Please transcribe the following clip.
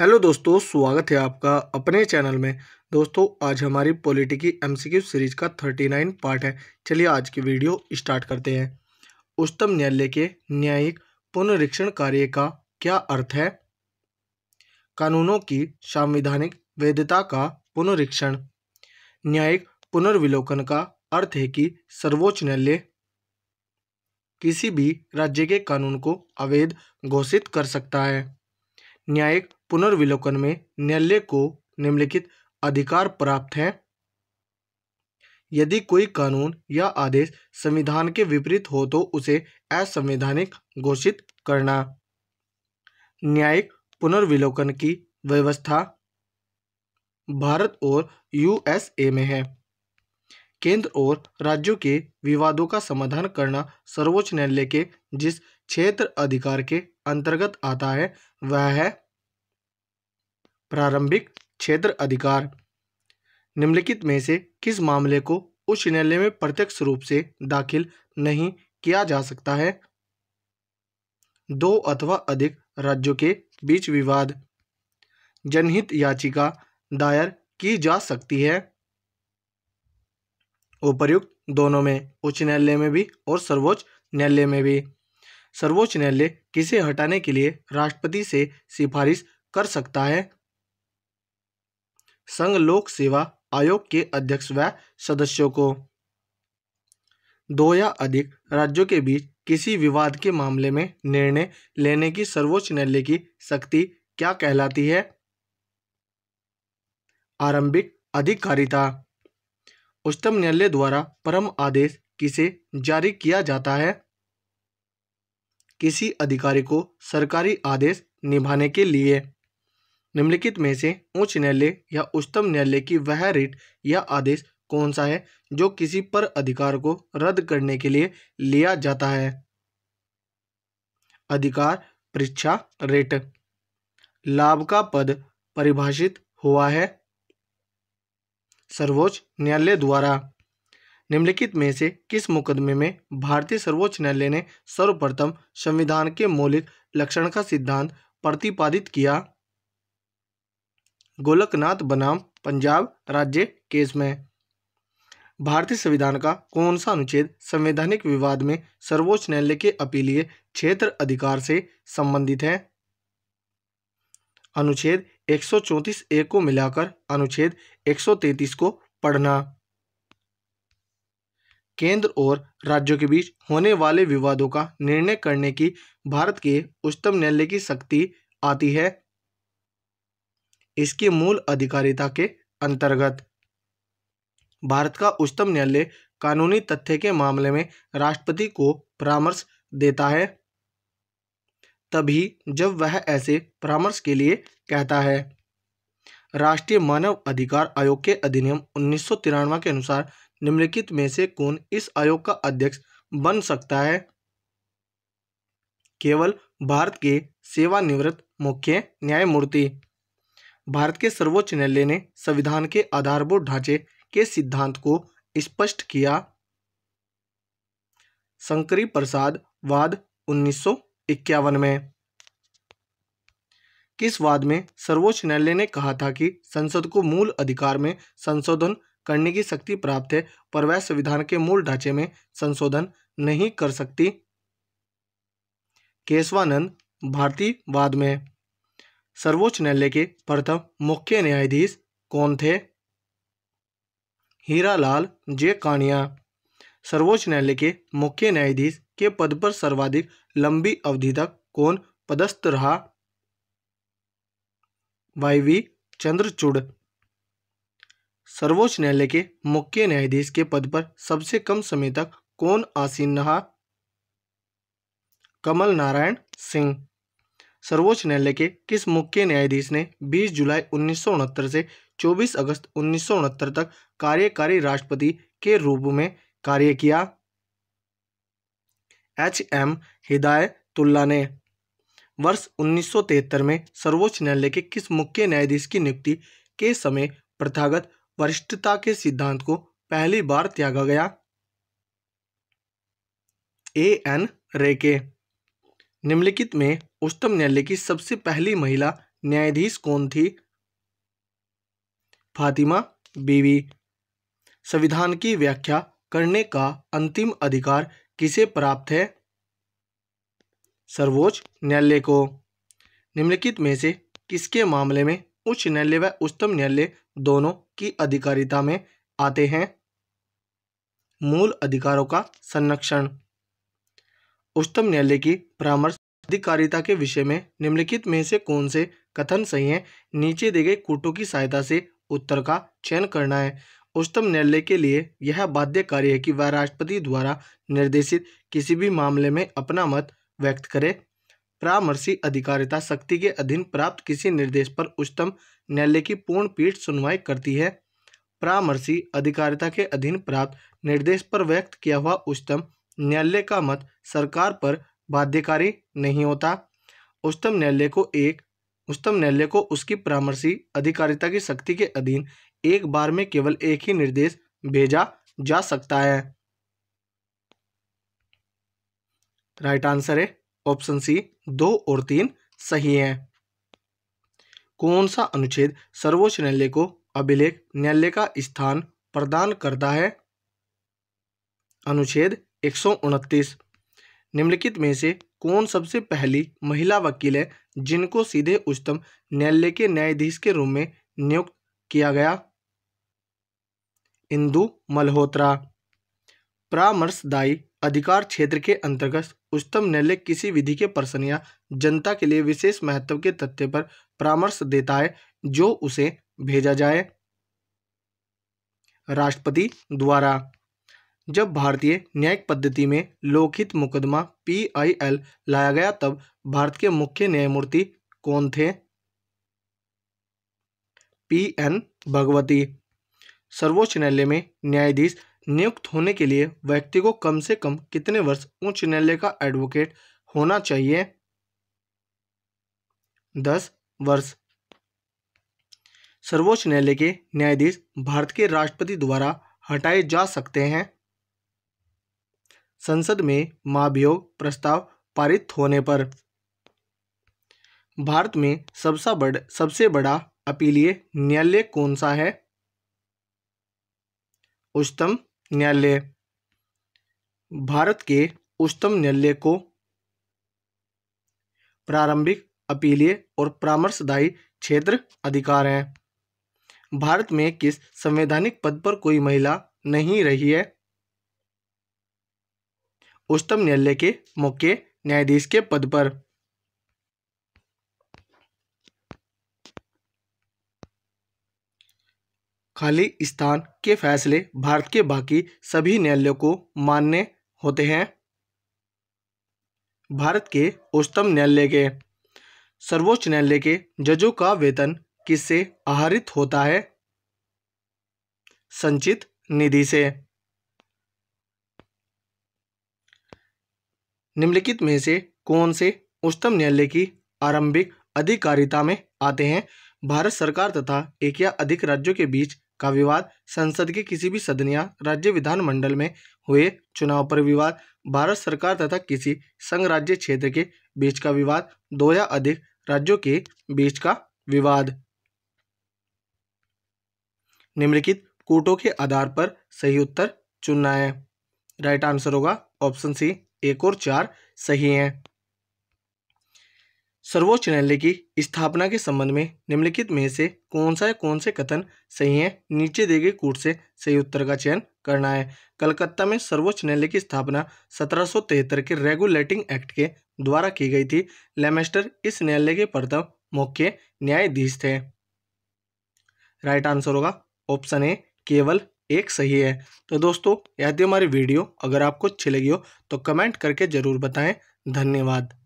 hello दोस्तों स्वागत है आपका अपने चैनल में दोस्तों आज हमारी पॉलिटिकी एमसीक्यू सीरीज का थर्टी नाइन पार्ट है चलिए आज की वीडियो स्टार्ट करते हैं उच्चतम न्यायालय के न्यायिक पुनरीक्षण कार्य का क्या अर्थ है कानूनों की संवैधानिक वैधता का पुनरीक्षण न्यायिक पुनर्विलोकन का अर्थ है कि सर्वोच्च न्यायालय किसी भी राज्य के कानून को अवैध घोषित कर सकता है न्यायिक पुनर्विलोकन में न्यायालय को निम्नलिखित अधिकार प्राप्त हैं यदि कोई कानून या आदेश संविधान के विपरीत हो तो उसे असंवैधानिक घोषित करना न्यायिक पुनर्विलोकन की व्यवस्था भारत और यूएसए में है केंद्र और राज्यों के विवादों का समाधान करना सर्वोच्च न्यायालय के जिस क्षेत्र अधिकार के अंतर्गत आता है वह है प्रारंभिक क्षेत्र अधिकार निम्नलिखित में से किस मामले को उच्च न्यायालय में प्रत्यक्ष रूप से दाखिल नहीं किया जा सकता है दो अथवा अधिक राज्यों के बीच विवाद जनहित याचिका दायर की जा सकती है उपर्युक्त दोनों में उच्च न्यायालय में भी और सर्वोच्च न्यायालय में भी सर्वोच्च न्यायालय किसे हटाने के लिए राष्ट्रपति से सिफारिश कर सकता है संघ लोक सेवा आयोग के अध्यक्ष व सदस्यों को दो या अधिक राज्यों के बीच किसी विवाद के मामले में निर्णय लेने की सर्वोच्च न्यायालय की शक्ति क्या कहलाती है आरंभिक अधिकारिता उच्चतम न्यायालय द्वारा परम आदेश किसे जारी किया जाता है किसी अधिकारी को सरकारी आदेश निभाने के लिए निम्नलिखित में से उच्च न्यायालय या उच्चतम न्यायालय की वह रिट या आदेश कौन सा है जो किसी पर अधिकार को रद्द करने के लिए लिया जाता है अधिकार परीक्षा रेट लाभ का पद परिभाषित हुआ है सर्वोच्च न्यायालय द्वारा निम्नलिखित में से किस मुकदमे में भारतीय सर्वोच्च न्यायालय ने सर्वप्रथम संविधान के मौलिक लक्षण का सिद्धांत प्रतिपादित किया गोलकनाथ बनाम पंजाब राज्य केस में भारतीय संविधान का कौन सा अनुच्छेद संवैधानिक विवाद में सर्वोच्च न्यायालय के अपीलीय क्षेत्र अधिकार से संबंधित है अनुच्छेद 134 ए को मिलाकर अनुच्छेद 133 को पढ़ना केंद्र और राज्यों के बीच होने वाले विवादों का निर्णय करने की भारत के उच्चतम न्यायालय की शक्ति आती है इसकी मूल अधिकारिता के अंतर्गत भारत का उच्चतम न्यायालय कानूनी तथ्य के मामले में राष्ट्रपति को परामर्श देता है तभी जब वह ऐसे परामर्श के लिए कहता है राष्ट्रीय मानव अधिकार आयोग के अधिनियम उन्नीस के अनुसार निम्नलिखित में से कौन इस आयोग का अध्यक्ष बन सकता है केवल भारत के सेवानिवृत्त मुख्य न्यायमूर्ति भारत के सर्वोच्च न्यायालय ने संविधान के आधारभूत ढांचे के सिद्धांत को स्पष्ट किया शंकरी प्रसाद वाद उन्नीस में किस वाद में सर्वोच्च न्यायालय ने कहा था कि संसद को मूल अधिकार में संशोधन करने की शक्ति प्राप्त है पर वह संविधान के मूल ढांचे में संशोधन नहीं कर सकती केशवानंद भारतीय वाद में सर्वोच्च न्यायालय के प्रथम मुख्य न्यायाधीश कौन थे हीरालाल जे कानिया सर्वोच्च न्यायालय के मुख्य न्यायाधीश के पद पर सर्वाधिक लंबी अवधि तक कौन पदस्थ रहा वाई वी चंद्रचूड़ सर्वोच्च न्यायालय के मुख्य न्यायाधीश के पद पर सबसे कम समय तक कौन आसीन रहा कमल नारायण सिंह सर्वोच्च न्यायालय के किस मुख्य न्यायाधीश ने 20 जुलाई उन्नीस से 24 अगस्त उन्नीस तक कार्यकारी राष्ट्रपति के रूप में कार्य किया एच एम हिदायतुल्ला ने वर्ष उन्नीस में सर्वोच्च न्यायालय के किस मुख्य न्यायाधीश की नियुक्ति के समय प्रथागत वरिष्ठता के सिद्धांत को पहली बार त्यागा गया ए एन रेके निम्नलिखित में उच्चतम न्यायालय की सबसे पहली महिला न्यायाधीश कौन थी फातिमा बीवी संविधान की व्याख्या करने का अंतिम अधिकार किसे प्राप्त है सर्वोच्च न्यायालय को निम्नलिखित में से किसके मामले में उच्च न्यायालय व उच्चतम न्यायालय दोनों की अधिकारिता में आते हैं मूल अधिकारों का संरक्षण उच्चतम न्यायालय की परामर्श अधिकारिता के विषय में निम्नलिखित में से कौन से कथन सही हैं नीचे दिए गए कूटों की सहायता से उत्तर का चयन करना है उच्चतम न्यायालय के लिए यह बाध्यकारी है कि वह राष्ट्रपति द्वारा निर्देशित किसी भी मामले में अपना मत व्यक्त करे परामर्शी अधिकारिता शक्ति के अधीन प्राप्त किसी निर्देश पर उच्चतम न्यायालय की पूर्ण पीठ सुनवाई करती है परामर्शी अधिकारिता के अधीन प्राप्त निर्देश पर व्यक्त किया हुआ उच्चतम न्यायालय का मत सरकार पर बाध्यकारी नहीं होता उच्चतम न्यायालय को एक उच्चतम न्यायालय को उसकी परामर्शी अधिकारिता की शक्ति के अधीन एक बार में केवल एक ही निर्देश भेजा जा सकता है राइट आंसर है ऑप्शन सी दो और तीन सही है कौन सा अनुच्छेद सर्वोच्च न्यायालय को अभिलेख न्यायालय का स्थान प्रदान करता है अनुच्छेद एक निम्नलिखित में से कौन सबसे पहली महिला वकील है जिनको सीधे उच्चतम न्यायालय के न्यायाधीश के रूप में नियुक्त किया गया इंदु मल्होत्रा परामर्शदायी अधिकार क्षेत्र के अंतर्गत उच्चतम न्यायालय किसी विधि के प्रश्न या जनता के लिए विशेष महत्व के तथ्य पर परामर्श देता है जो उसे भेजा जाए राष्ट्रपति द्वारा जब भारतीय न्यायिक पद्धति में लोकहित मुकदमा पीआईएल लाया गया तब भारत के मुख्य न्यायमूर्ति कौन थे पी एन भगवती सर्वोच्च न्यायालय में न्यायाधीश नियुक्त होने के लिए व्यक्ति को कम से कम कितने वर्ष उच्च न्यायालय का एडवोकेट होना चाहिए दस वर्ष सर्वोच्च न्यायालय के न्यायाधीश भारत के राष्ट्रपति द्वारा हटाए जा सकते हैं संसद में महाभियोग प्रस्ताव पारित होने पर भारत में सबसे बड़ सबसे बड़ा अपीलीय न्यायालय कौन सा है उच्चतम न्यायालय भारत के उच्चतम न्यायालय को प्रारंभिक अपीलीय और परामर्शदायी क्षेत्र अधिकार हैं भारत में किस संवैधानिक पद पर कोई महिला नहीं रही है उच्चतम न्यायालय के मुख्य न्यायाधीश के पद पर खाली स्थान के फैसले भारत के बाकी सभी न्यायालयों को मान्य होते हैं भारत के उच्चतम न्यायालय के सर्वोच्च न्यायालय के जजों का वेतन किससे आहरित होता है संचित निधि से निम्नलिखित में से कौन से उच्चतम न्यायालय की आरंभिक अधिकारिता में आते हैं भारत सरकार तथा एक या अधिक राज्यों के बीच का विवाद संसद के किसी भी सदन या राज्य विधानमंडल में हुए चुनाव पर विवाद भारत सरकार तथा किसी संघ राज्य क्षेत्र के बीच का विवाद दो या अधिक राज्यों के बीच का विवाद निम्नलिखित कोटों के आधार पर सही उत्तर चुनना है राइट आंसर होगा ऑप्शन सी एक और चार सही हैं सर्वोच्च न्यायालय की स्थापना के संबंध में निम्नलिखित में से कौन सा है कौन से कथन सही है नीचे दिए गए कूट से सही उत्तर का चयन करना है कलकत्ता में सर्वोच्च न्यायालय की स्थापना सत्रह के रेगुलेटिंग एक्ट के द्वारा की गई थी लेमेस्टर इस न्यायालय के प्रथम मुख्य न्यायाधीश थे राइट आंसर होगा ऑप्शन ए केवल एक सही है तो दोस्तों यदि हमारी वीडियो अगर आपको अच्छी लगी हो तो कमेंट करके ज़रूर बताएं धन्यवाद